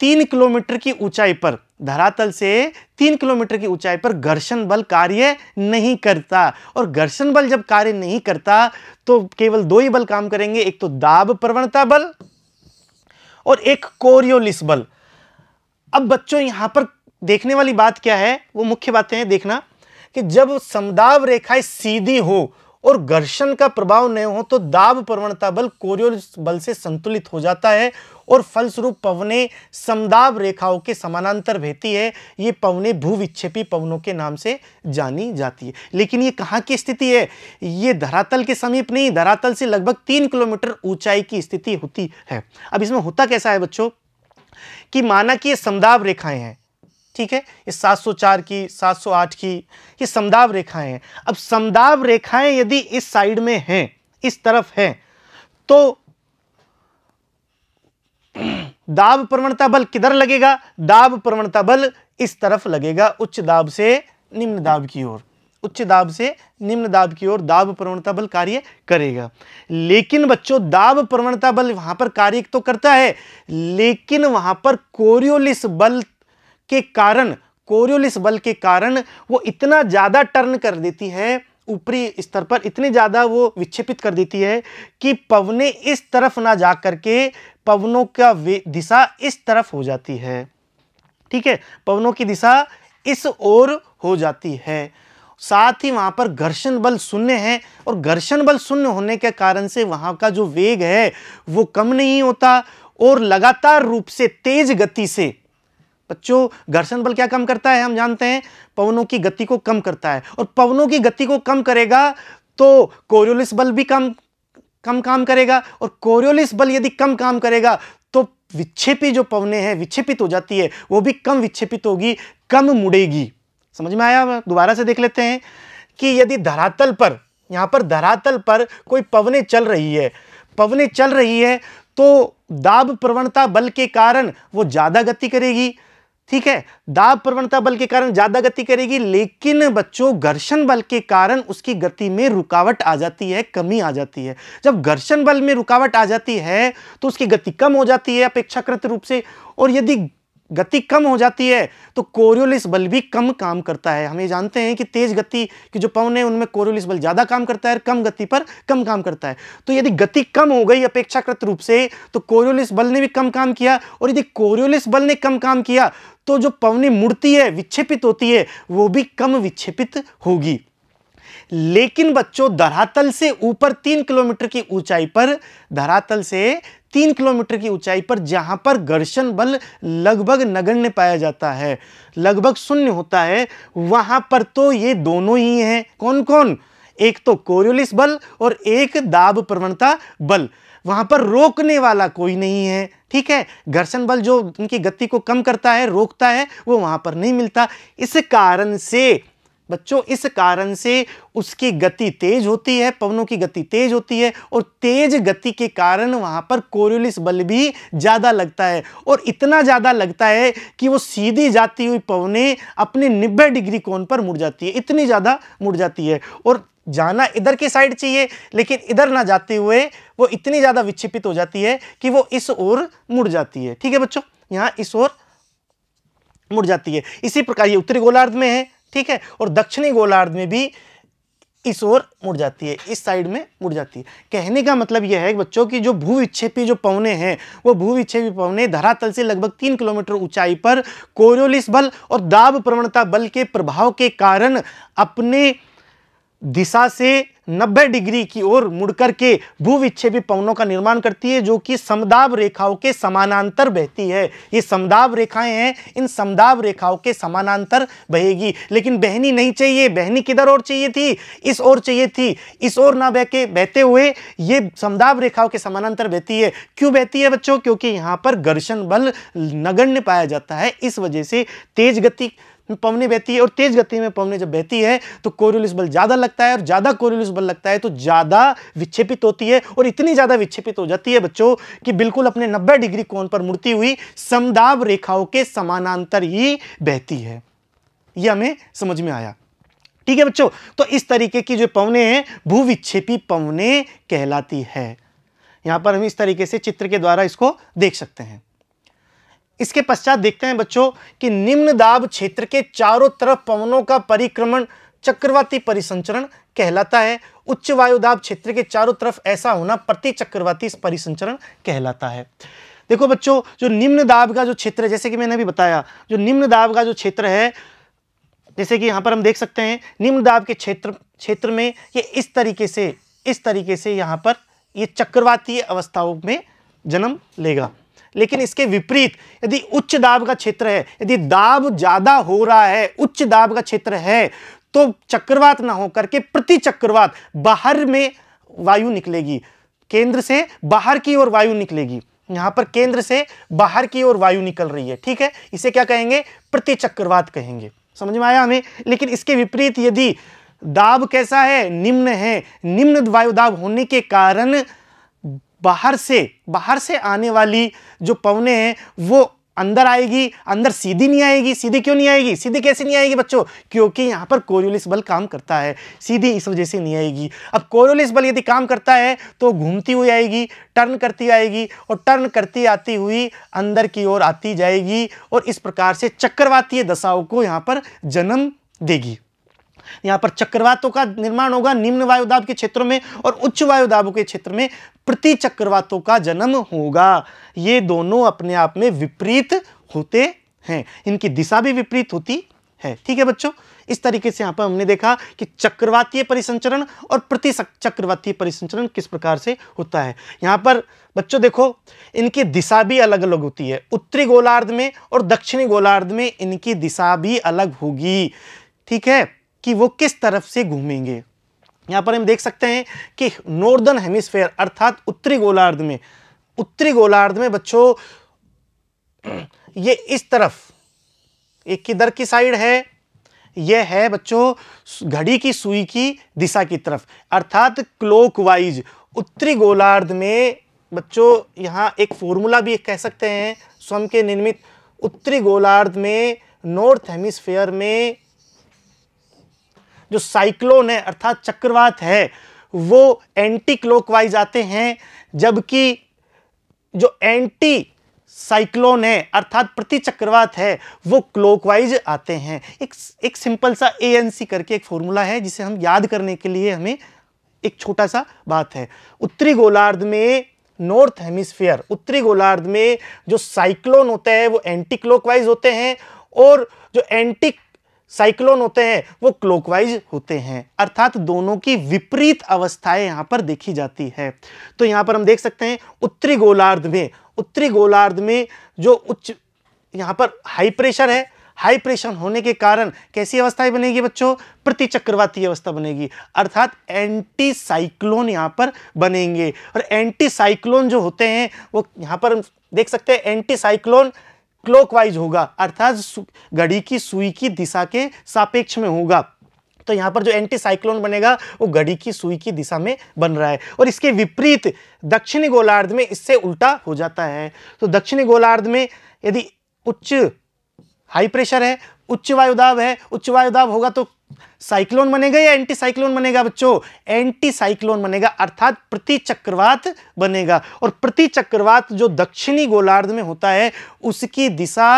तीन किलोमीटर की ऊंचाई पर धरातल से तीन किलोमीटर की ऊंचाई पर घर्षण बल कार्य नहीं करता और घर्षण बल जब कार्य नहीं करता तो केवल दो ही बल काम करेंगे एक तो दाब प्रवणता बल और एक कोरियोलिस बल अब बच्चों यहां पर देखने वाली बात क्या है वो मुख्य बातें हैं देखना कि जब समदाब रेखाएं सीधी हो और घर्षण का प्रभाव न हो तो दाब प्रवणता बल कोरियोल बल से संतुलित हो जाता है और फलस्वरूप पवने समदाब रेखाओं के समानांतर बहती है ये पवने भूविक्षेपी पवनों के नाम से जानी जाती है लेकिन ये कहाँ की स्थिति है ये धरातल के समीप नहीं धरातल से लगभग तीन किलोमीटर ऊंचाई की स्थिति होती है अब इसमें होता कैसा है बच्चों कि माना कि ये समदाब रेखाएं हैं ठीक है ये 704 की 708 की ये समदाब रेखाएं हैं अब समदाब रेखाएं यदि इस साइड में हैं इस तरफ हैं तो दाब प्रवणता बल किधर लगेगा दाब प्रवणता बल इस तरफ लगेगा उच्च दाब से निम्न दाब की ओर उच्च दाब से निम्न दाब की ओर दाब प्रवणता बल कार्य करेगा लेकिन बच्चों दाब प्रवणता बल वहां पर कार्य तो करता है लेकिन वहां पर कोरियोलिस बल के कारण कोरियोलिस बल के कारण वो इतना ज़्यादा टर्न कर देती है ऊपरी स्तर पर इतनी ज़्यादा वो विक्षेपित कर देती है कि पवने इस तरफ ना जा करके पवनों का दिशा इस तरफ हो जाती है ठीक है पवनों की दिशा इस ओर हो जाती है साथ ही वहाँ पर घर्षण बल शून्य है और घर्षण बल शून्य होने के कारण से वहाँ का जो वेग है वो कम नहीं होता और लगातार रूप से तेज गति से बच्चों घर्षण बल क्या कम करता है हम जानते हैं पवनों की गति को कम करता है और पवनों की गति को कम करेगा तो कोरियोलिस बल भी कम कम काम करेगा और कोरियोलिस बल यदि कम काम करेगा तो विक्षेपी जो पवने हैं विक्षेपित हो जाती है वो भी कम विक्षेपित होगी कम मुड़ेगी समझ में आया दोबारा से देख लेते हैं कि यदि धरातल पर यहाँ पर धरातल पर कोई पवने चल रही है पवने चल रही है तो दाब प्रवणता बल के कारण वो ज़्यादा गति करेगी ठीक है दाब प्रवणता बल के कारण ज्यादा गति करेगी लेकिन बच्चों घर्षण बल के कारण उसकी गति में रुकावट आ जाती है कमी आ जाती है जब घर्षण बल में रुकावट आ जाती है तो उसकी गति कम हो जाती है अपेक्षाकृत रूप से और यदि गति कम हो जाती है तो कोरियोलिस बल भी कम काम करता है हम ये जानते हैं कि तेज गति की जो पवन है उनमें कोरियोलिस बल ज़्यादा काम करता है कम गति पर कम काम करता है तो यदि गति कम हो गई अपेक्षाकृत रूप से तो कोरियोलिस बल ने भी कम काम किया और यदि कोरियोलिस बल ने कम काम किया तो जो पवनी मुड़ती है विक्षेपित होती है वो भी कम विक्षेपित होगी लेकिन बच्चों धरातल से ऊपर तीन किलोमीटर की ऊंचाई पर धरातल से तीन किलोमीटर की ऊंचाई पर जहां पर घर्षण बल लगभग नगण्य पाया जाता है लगभग शून्य होता है वहां पर तो ये दोनों ही हैं कौन कौन एक तो कोरियोलिस बल और एक दाब प्रवणता बल वहां पर रोकने वाला कोई नहीं है ठीक है घर्षण बल जो उनकी गति को कम करता है रोकता है वो वहां पर नहीं मिलता इस कारण से बच्चों इस कारण से उसकी गति तेज होती है पवनों की गति तेज होती है और तेज गति के कारण वहां पर कोरियोलिस बल भी ज़्यादा लगता है और इतना ज़्यादा लगता है कि वो सीधी जाती हुई पवने अपने नब्बे डिग्री कोण पर मुड़ जाती है इतनी ज़्यादा मुड़ जाती है और जाना इधर की साइड चाहिए लेकिन इधर ना जाते हुए वो इतनी ज़्यादा विक्षिपित हो जाती है कि वो इस ओर मुड़ जाती है ठीक है बच्चों यहाँ इस ओर मुड़ जाती है इसी प्रकार ये उत्तरी गोलार्ध में है ठीक है और दक्षिणी गोलार्ध में भी इस ओर मुड़ जाती है इस साइड में मुड़ जाती है कहने का मतलब यह है बच्चों की जो भू विक्षेपी जो पवने हैं वो विक्षेपी पवने धरातल से लगभग तीन किलोमीटर ऊंचाई पर कोरियोलिस बल और दाब प्रवणता बल के प्रभाव के कारण अपने दिशा से 90 डिग्री की ओर मुड़कर के भूविच्छेपी पवनों का निर्माण करती है जो कि समदाब रेखाओं के समानांतर बहती है ये समदाब रेखाएं हैं इन समदाब रेखाओं के समानांतर बहेगी लेकिन बहनी नहीं चाहिए बहनी किधर और चाहिए थी इस ओर चाहिए थी इस ओर ना बह के बहते हुए ये समदाब रेखाओं के समानांतर बहती है क्यों बहती है बच्चों क्योंकि यहाँ पर घर्षण बल नगण्य पाया जाता है इस वजह से तेज गति पवने बहती है और तेज गति में पवने जब बहती है तो कोरुलिस बल ज़्यादा लगता है और ज़्यादा कोरुलिस बल लगता है तो ज़्यादा विक्षेपित होती है और इतनी ज़्यादा विक्षेपित हो जाती है बच्चों कि बिल्कुल अपने नब्बे डिग्री कोण पर मुड़ती हुई समदाब रेखाओं के समानांतर ही बहती है यह हमें समझ में आया ठीक है बच्चों तो इस तरीके की जो पवने हैं भूविक्षेपी पवने कहलाती है यहां पर हम इस तरीके से चित्र के द्वारा इसको देख सकते हैं इसके पश्चात देखते हैं बच्चों कि निम्न दाब क्षेत्र के चारों तरफ पवनों का परिक्रमण चक्रवाती परिसंचरण कहलाता है उच्च वायुदाब क्षेत्र के चारों तरफ ऐसा होना प्रति चक्रवाती परिसंचरण कहलाता है देखो बच्चों जो निम्न दाब का जो क्षेत्र है जैसे कि मैंने अभी बताया जो निम्न दाब का जो क्षेत्र है जैसे कि यहाँ पर हम देख सकते हैं निम्न दाब के क्षेत्र क्षेत्र में ये इस तरीके से इस तरीके से यहाँ पर ये चक्रवातीय अवस्थाओं में जन्म लेगा लेकिन इसके विपरीत यदि उच्च दाब का क्षेत्र है यदि दाब ज़्यादा हो रहा है उच्च दाब का क्षेत्र है तो चक्रवात ना होकर के प्रति चक्रवात बाहर में वायु निकलेगी केंद्र से बाहर की ओर वायु निकलेगी यहां पर केंद्र से बाहर की ओर वायु निकल रही है ठीक है इसे क्या कहेंगे प्रति चक्रवात कहेंगे समझ में आया हमें लेकिन इसके विपरीत यदि दाब कैसा है निम्न है निम्न वायुदाब होने के कारण बाहर से बाहर से आने वाली जो पवने हैं वो अंदर आएगी अंदर सीधी नहीं आएगी सीधी क्यों नहीं आएगी सीधी कैसे नहीं आएगी बच्चों क्योंकि यहाँ पर कोरियोलिस बल काम करता है सीधी इस वजह से नहीं आएगी अब कोरियोलिस बल यदि काम करता है तो घूमती हुई आएगी टर्न करती आएगी और टर्न करती आती हुई अंदर की ओर आती जाएगी और इस प्रकार से चक्रवातीय दशाओं को यहाँ पर जन्म देगी यहाँ पर चक्रवातों का निर्माण होगा निम्न वायुदाब के क्षेत्रों में और उच्च वायुदाबों के क्षेत्र में प्रति चक्रवातों का जन्म होगा ये दोनों अपने आप में विपरीत होते हैं इनकी दिशा भी विपरीत होती है ठीक है बच्चों इस तरीके से यहाँ पर हमने देखा कि चक्रवातीय परिसंचरण और प्रति चक्रवातीय परिसंचरण किस प्रकार से होता है यहाँ पर बच्चों देखो इनकी दिशा भी अलग अलग होती है उत्तरी गोलार्ध में और दक्षिणी गोलार्ध में इनकी दिशा भी अलग होगी ठीक है कि वो किस तरफ से घूमेंगे यहाँ पर हम देख सकते हैं कि नॉर्दर्न हेमिस्फेयर अर्थात उत्तरी गोलार्ध में उत्तरी गोलार्ध में बच्चों ये इस तरफ एक किधर की साइड है यह है बच्चों घड़ी की सुई की दिशा की तरफ अर्थात क्लोकवाइज उत्तरी गोलार्ध में बच्चों यहाँ एक फॉर्मूला भी कह सकते हैं स्वयं के निर्मित उत्तरी गोलार्ध में नॉर्थ हेमिस्फेयर में जो साइक्लोन है अर्थात चक्रवात है वो एंटी क्लोकवाइज आते हैं जबकि जो एंटी साइक्लोन है अर्थात प्रति चक्रवात है वो क्लोकवाइज आते हैं एक एक सिंपल सा ए एन सी करके एक फॉर्मूला है जिसे हम याद करने के लिए हमें एक छोटा सा बात है उत्तरी गोलार्ध में नॉर्थ हेमिस्फीयर उत्तरी गोलार्ध में जो साइक्लोन होते हैं वो एंटी क्लोकवाइज होते हैं और जो एंटी साइक्लोन होते हैं वो क्लोकवाइज होते हैं अर्थात दोनों की विपरीत अवस्थाएं यहाँ पर देखी जाती है तो यहां पर हम देख सकते हैं उत्तरी गोलार्ध में उत्तरी गोलार्ध में जो उच्च यहाँ पर हाई प्रेशर है हाई प्रेशर होने के कारण कैसी अवस्थाएं बनेगी बच्चों प्रति चक्रवाती अवस्था बनेगी अर्थात एंटी साइक्लोन यहाँ पर बनेंगे और एंटी साइक्लोन जो होते हैं वो यहाँ पर देख सकते हैं एंटी साइक्लोन क्लॉकवाइज होगा अर्थात घड़ी की सुई की दिशा के सापेक्ष में होगा तो यहां पर जो एंटी साइक्लोन बनेगा वो घड़ी की सुई की दिशा में बन रहा है और इसके विपरीत दक्षिणी गोलार्ध में इससे उल्टा हो जाता है तो दक्षिणी गोलार्ध में यदि उच्च हाई प्रेशर है उच्च वायुदाब है उच्च वायुदाब होगा तो साइक्लोन बनेगा या एंटी साइक्लोन बनेगा बच्चों एंटी साइक्लोन बनेगा अर्थात प्रति चक्रवात बनेगा और प्रति चक्रवात जो दक्षिणी गोलार्ध में होता है उसकी दिशा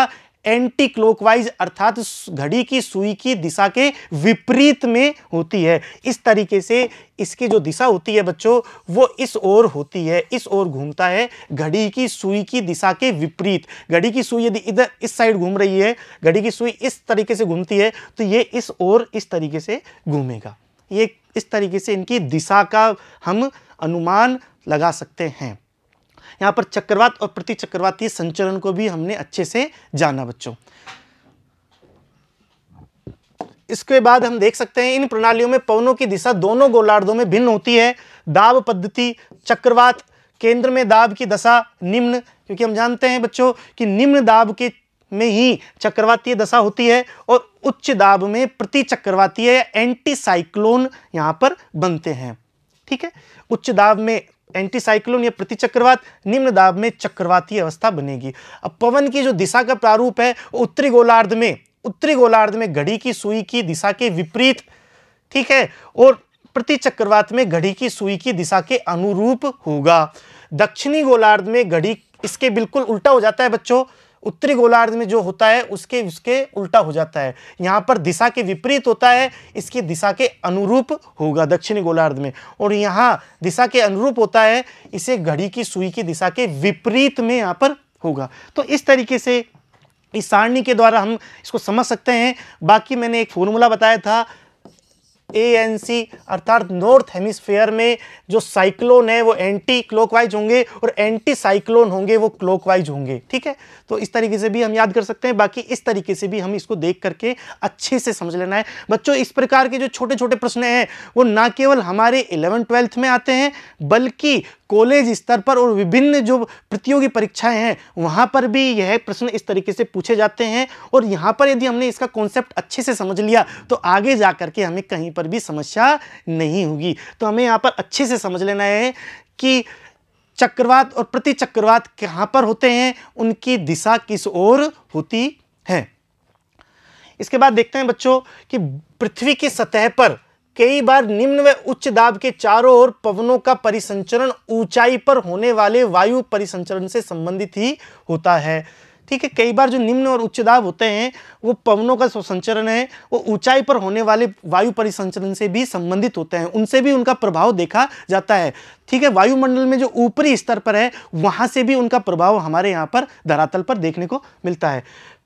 एंटी क्लोकवाइज अर्थात घड़ी की सुई की दिशा के विपरीत में होती है इस तरीके से इसकी जो दिशा होती है बच्चों वो इस ओर होती है इस ओर घूमता है घड़ी की सुई की दिशा के विपरीत घड़ी की सुई यदि इधर इस साइड घूम रही है घड़ी की सुई इस तरीके से घूमती है तो ये इस ओर इस तरीके से घूमेगा ये इस तरीके से इनकी दिशा का हम अनुमान लगा सकते हैं यहाँ पर चक्रवात और प्रति चक्रवाती संचरण को भी हमने अच्छे से जाना बच्चों इसके बाद हम देख सकते हैं इन प्रणालियों में पवनों की दिशा दोनों गोलार्धों में भिन्न होती है दाब पद्धति चक्रवात केंद्र में दाब की दशा निम्न क्योंकि हम जानते हैं बच्चों कि निम्न दाब के में ही चक्रवातीय दशा होती है और उच्च दाब में प्रति चक्रवातीय एंटी साइक्लोन यहां पर बनते हैं ठीक है उच्च दाब में साइक्लोन या प्रतिचक्रवात निम्न दाब में चक्रवाती अवस्था बनेगी अब पवन की जो दिशा का प्रारूप है उत्तरी गोलार्ध में उत्तरी गोलार्ध में घड़ी की सुई की दिशा के विपरीत ठीक है और प्रति चक्रवात में घड़ी की सुई की दिशा के अनुरूप होगा दक्षिणी गोलार्ध में घड़ी इसके बिल्कुल उल्टा हो जाता है बच्चों उत्तरी गोलार्ध में जो होता है उसके उसके उल्टा हो जाता है यहाँ पर दिशा के विपरीत होता है इसकी दिशा के अनुरूप होगा दक्षिणी गोलार्ध में और यहाँ दिशा के अनुरूप होता है इसे घड़ी की सुई की दिशा के विपरीत में यहाँ पर होगा तो इस तरीके से इस सारणी के द्वारा हम इसको समझ सकते हैं बाकी मैंने एक फॉर्मूला बताया था ए अर्थात नॉर्थ हेमिस्फेयर में जो साइक्लोन है वो एंटी क्लोकवाइज होंगे और एंटी साइक्लोन होंगे वो क्लोकवाइज होंगे ठीक है तो इस तरीके से भी हम याद कर सकते हैं बाकी इस तरीके से भी हम इसको देख करके अच्छे से समझ लेना है बच्चों इस प्रकार के जो छोटे छोटे प्रश्न हैं वो ना केवल हमारे इलेवन ट्वेल्थ में आते हैं बल्कि कॉलेज स्तर पर और विभिन्न जो प्रतियोगी परीक्षाएं हैं वहाँ पर भी यह प्रश्न इस तरीके से पूछे जाते हैं और यहाँ पर यदि हमने इसका कॉन्सेप्ट अच्छे से समझ लिया तो आगे जा करके हमें कहीं पर भी समस्या नहीं होगी तो हमें यहाँ पर अच्छे से समझ लेना है कि चक्रवात और प्रति चक्रवात कहाँ पर होते हैं उनकी दिशा किस ओर होती है इसके बाद देखते हैं बच्चों कि पृथ्वी की सतह पर कई बार निम्न व उच्च दाब के चारों ओर पवनों का परिसंचरण ऊंचाई पर होने वाले वायु परिसंचरण से संबंधित ही होता है ठीक है कई बार जो निम्न और उच्च दाब होते हैं वो पवनों का संचरण है वो ऊंचाई पर होने वाले वायु परिसंचरण से भी संबंधित होते हैं उनसे भी उनका प्रभाव देखा जाता है ठीक है वायुमंडल में जो ऊपरी स्तर पर है वहां से भी उनका प्रभाव हमारे यहाँ पर धरातल पर देखने को मिलता है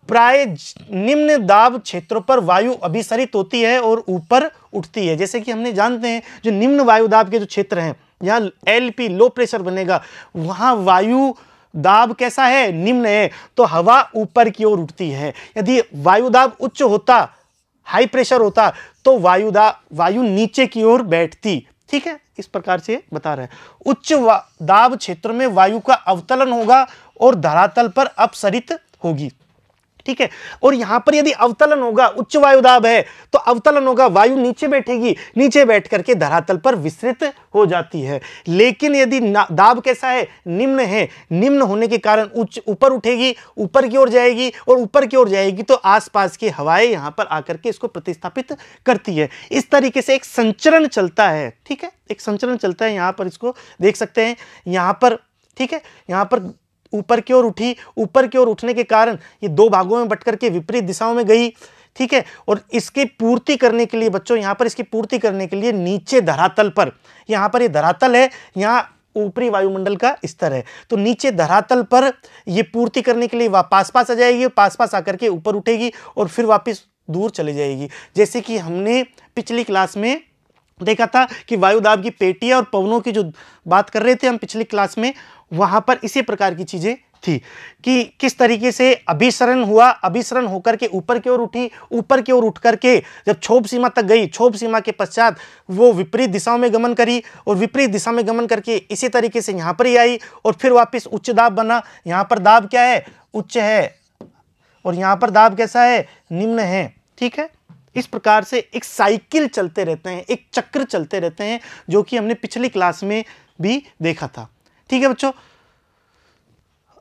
प्राय निम्न दाब क्षेत्रों पर वायु अभिसरित होती है और ऊपर उठती है जैसे कि हमने जानते हैं जो निम्न वायु दाब के जो क्षेत्र हैं यहाँ एल पी लो प्रेशर बनेगा वहाँ वायु दाब कैसा है निम्न है तो हवा ऊपर की ओर उठती है यदि वायु दाब उच्च होता हाई प्रेशर होता तो वायु दाब वायु नीचे की ओर बैठती ठीक है इस प्रकार से बता रहे हैं उच्च दाब क्षेत्र में वायु का अवतलन होगा और धरातल पर अपसरित होगी ठीक है और यहां पर यदि अवतलन होगा उच्च वायुदाब है तो अवतलन होगा वायु नीचे बैठेगी नीचे बैठ करके धरातल पर विस्तृत हो जाती है लेकिन यदि दाब कैसा है निम्न है निम्न होने के कारण उच्च ऊपर उठेगी ऊपर की ओर जाएगी और ऊपर की ओर जाएगी तो आसपास की हवाएं यहां पर आकर के इसको प्रतिस्थापित करती है इस तरीके से एक संचरण चलता है ठीक है एक संचरण चलता है यहां पर इसको देख सकते हैं यहां पर ठीक है यहां पर ऊपर की ओर उठी ऊपर की ओर उठने के कारण ये दो भागों में बट करके विपरीत दिशाओं में गई ठीक है और इसकी पूर्ति करने के लिए बच्चों यहाँ पर इसकी पूर्ति करने के लिए नीचे धरातल पर यहाँ पर ये यह धरातल है यहाँ ऊपरी वायुमंडल का स्तर है तो नीचे धरातल पर ये पूर्ति करने के लिए पास पास आ जाएगी पास पास आकर के ऊपर उठेगी और फिर वापस दूर चली जाएगी जैसे कि हमने पिछली क्लास में देखा था कि वायुदाब की पेटियाँ और पवनों की जो बात कर रहे थे हम पिछली क्लास में वहाँ पर इसी प्रकार की चीज़ें थी कि किस तरीके से अभिसरण हुआ अभिसरण होकर के ऊपर की ओर उठी ऊपर की ओर उठ करके जब क्षोभ सीमा तक गई क्षोभ सीमा के पश्चात वो विपरीत दिशाओं में गमन करी और विपरीत दिशा में गमन करके इसी तरीके से यहाँ पर ही आई और फिर वापस उच्च दाब बना यहाँ पर दाब क्या है उच्च है और यहाँ पर दाब कैसा है निम्न है ठीक है इस प्रकार से एक साइकिल चलते रहते हैं एक चक्र चलते रहते हैं जो कि हमने पिछली क्लास में भी देखा था ठीक है बच्चों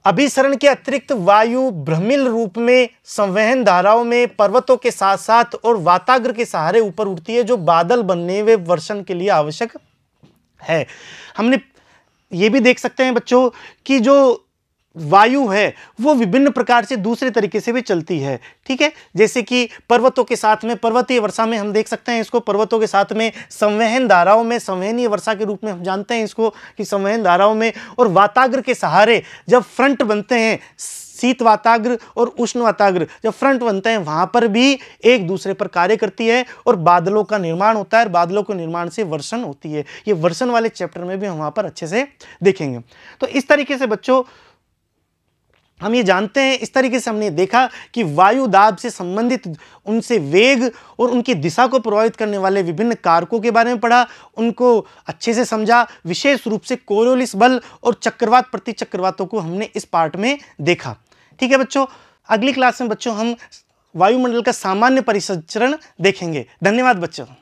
अभिसरण के अतिरिक्त वायु भ्रमिल रूप में संवहन धाराओं में पर्वतों के साथ साथ और वाताग्र के सहारे ऊपर उठती है जो बादल बनने वे वर्षण के लिए आवश्यक है हमने ये भी देख सकते हैं बच्चों कि जो वायु है वो विभिन्न प्रकार से दूसरे तरीके से भी चलती है ठीक है जैसे कि पर्वतों के साथ में पर्वतीय वर्षा में हम देख सकते हैं इसको पर्वतों के साथ में संवहन धाराओं में संवहनीय वर्षा के रूप में हम जानते हैं इसको कि संवहन धाराओं में और वाताग्र के सहारे जब फ्रंट बनते हैं शीत वाताग्र और उष्ण वाताग्र जब फ्रंट बनते हैं वहाँ पर भी एक दूसरे पर कार्य करती है और बादलों का निर्माण होता है और बादलों के निर्माण से वर्षण होती है ये वर्षण वाले चैप्टर में भी हम वहाँ पर अच्छे से देखेंगे तो इस तरीके से बच्चों हम ये जानते हैं इस तरीके से हमने देखा कि वायु दाब से संबंधित उनसे वेग और उनकी दिशा को प्रभावित करने वाले विभिन्न कारकों के बारे में पढ़ा उनको अच्छे से समझा विशेष रूप से कोरोलिस बल और चक्रवात प्रति चक्रवातों को हमने इस पार्ट में देखा ठीक है बच्चों अगली क्लास में बच्चों हम वायुमंडल का सामान्य परिसंचरण देखेंगे धन्यवाद बच्चों